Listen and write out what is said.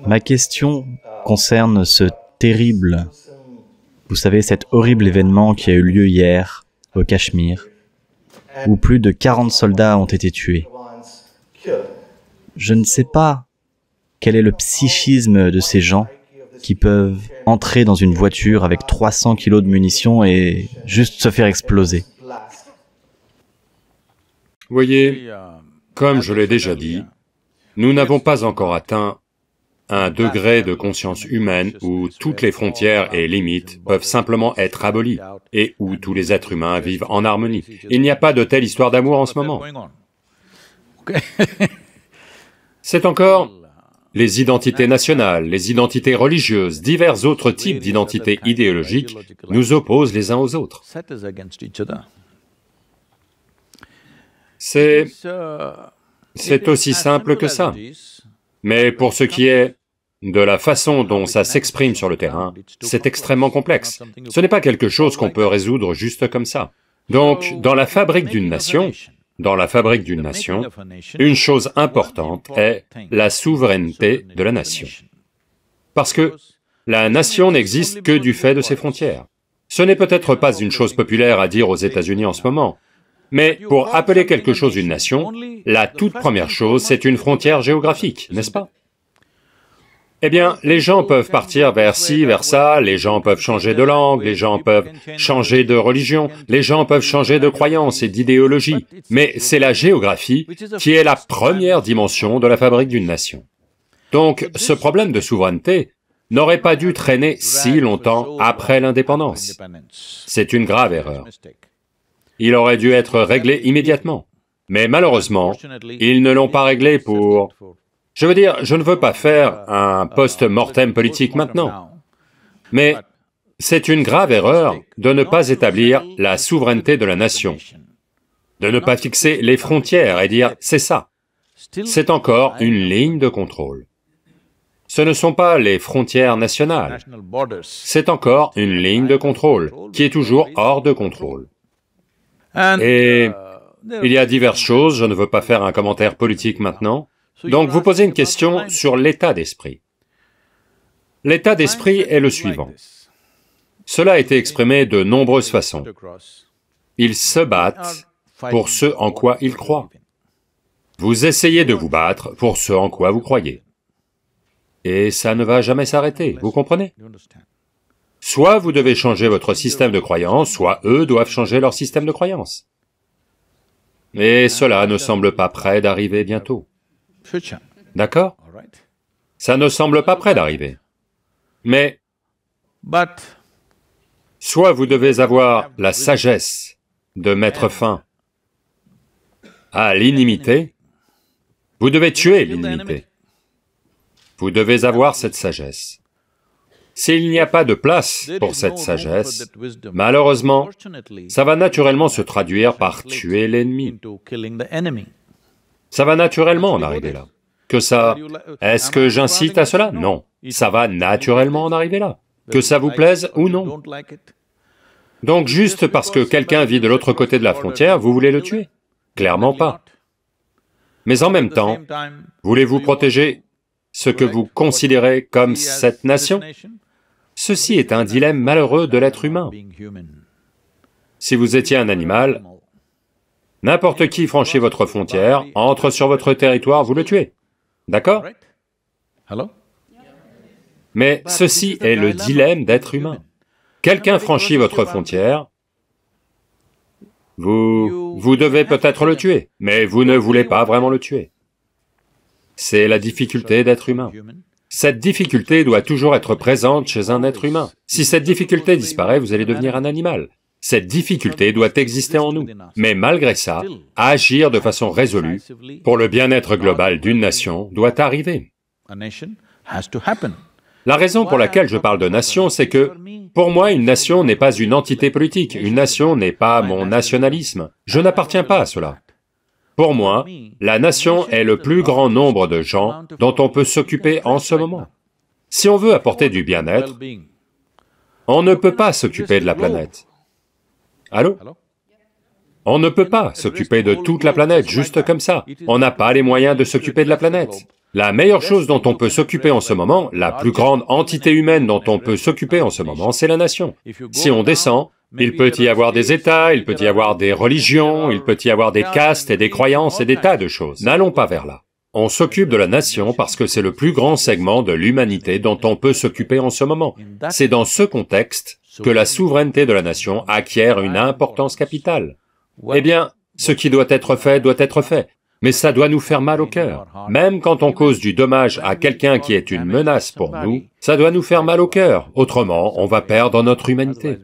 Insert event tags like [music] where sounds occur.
Ma question concerne ce terrible, vous savez, cet horrible événement qui a eu lieu hier au Cachemire, où plus de 40 soldats ont été tués. Je ne sais pas quel est le psychisme de ces gens qui peuvent entrer dans une voiture avec 300 kilos de munitions et juste se faire exploser. Voyez, comme je l'ai déjà dit, nous n'avons pas encore atteint un degré de conscience humaine où toutes les frontières et limites peuvent simplement être abolies et où tous les êtres humains vivent en harmonie. Il n'y a pas de telle histoire d'amour en ce moment. [laughs] C'est encore les identités nationales, les identités religieuses, divers autres types d'identités idéologiques nous opposent les uns aux autres. C'est... c'est aussi simple que ça. Mais pour ce qui est de la façon dont ça s'exprime sur le terrain, c'est extrêmement complexe. Ce n'est pas quelque chose qu'on peut résoudre juste comme ça. Donc, dans la fabrique d'une nation, dans la fabrique d'une nation, une chose importante est la souveraineté de la nation. Parce que la nation n'existe que du fait de ses frontières. Ce n'est peut-être pas une chose populaire à dire aux États-Unis en ce moment, mais pour appeler quelque chose une nation, la toute première chose, c'est une frontière géographique, n'est-ce pas Eh bien, les gens peuvent partir vers ci, vers ça, les gens peuvent changer de langue, les gens peuvent changer de religion, les gens peuvent changer de croyance et d'idéologie, mais c'est la géographie qui est la première dimension de la fabrique d'une nation. Donc, ce problème de souveraineté n'aurait pas dû traîner si longtemps après l'indépendance. C'est une grave erreur. Il aurait dû être réglé immédiatement. Mais malheureusement, ils ne l'ont pas réglé pour... Je veux dire, je ne veux pas faire un post-mortem politique maintenant, mais c'est une grave erreur de ne pas établir la souveraineté de la nation, de ne pas fixer les frontières et dire « c'est ça ». C'est encore une ligne de contrôle. Ce ne sont pas les frontières nationales, c'est encore une ligne de contrôle qui est toujours hors de contrôle. Et uh, il y a diverses choses, je ne veux pas faire un commentaire politique maintenant. Donc vous posez une question sur l'état d'esprit. L'état d'esprit est le suivant. Cela a été exprimé de nombreuses façons. Ils se battent pour ce en quoi ils croient. Vous essayez de vous battre pour ce en quoi vous croyez. Et ça ne va jamais s'arrêter, vous comprenez Soit vous devez changer votre système de croyance, soit eux doivent changer leur système de croyance. Et ah, cela ne semble pas prêt d'arriver bientôt. D'accord Ça ne semble pas prêt d'arriver. Mais soit vous devez avoir la sagesse de mettre fin à l'inimité, vous devez tuer l'inimité. Vous devez avoir cette sagesse. S'il n'y a pas de place pour cette sagesse, malheureusement, ça va naturellement se traduire par tuer l'ennemi. Ça va naturellement en arriver là. Que ça... Est-ce que j'incite à cela Non. Ça va naturellement en arriver là. Que ça vous plaise ou non. Donc juste parce que quelqu'un vit de l'autre côté de la frontière, vous voulez le tuer Clairement pas. Mais en même temps, voulez-vous protéger ce que vous considérez comme cette nation Ceci est un dilemme malheureux de l'être humain. Si vous étiez un animal, n'importe qui franchit votre frontière, entre sur votre territoire, vous le tuez. D'accord Mais ceci est le dilemme d'être humain. Quelqu'un franchit votre frontière, vous... vous devez peut-être le tuer, mais vous ne voulez pas vraiment le tuer. C'est la difficulté d'être humain. Cette difficulté doit toujours être présente chez un être humain. Si cette difficulté disparaît, vous allez devenir un animal. Cette difficulté doit exister en nous. Mais malgré ça, agir de façon résolue pour le bien-être global d'une nation doit arriver. La raison pour laquelle je parle de nation, c'est que, pour moi, une nation n'est pas une entité politique, une nation n'est pas mon nationalisme. Je n'appartiens pas à cela. Pour moi, la nation est le plus grand nombre de gens dont on peut s'occuper en ce moment. Si on veut apporter du bien-être, on ne peut pas s'occuper de la planète. Allô On ne peut pas s'occuper de toute la planète juste comme ça. On n'a pas les moyens de s'occuper de la planète. La meilleure chose dont on peut s'occuper en ce moment, la plus grande entité humaine dont on peut s'occuper en ce moment, c'est la nation. Si on descend, il peut y avoir des États, il peut y avoir des religions, il peut y avoir des castes et des croyances et des tas de choses. N'allons pas vers là. On s'occupe de la nation parce que c'est le plus grand segment de l'humanité dont on peut s'occuper en ce moment. C'est dans ce contexte que la souveraineté de la nation acquiert une importance capitale. Eh bien, ce qui doit être fait doit être fait mais ça doit nous faire mal au cœur. Même quand on cause du dommage à quelqu'un qui est une menace pour nous, ça doit nous faire mal au cœur, autrement on va perdre notre humanité.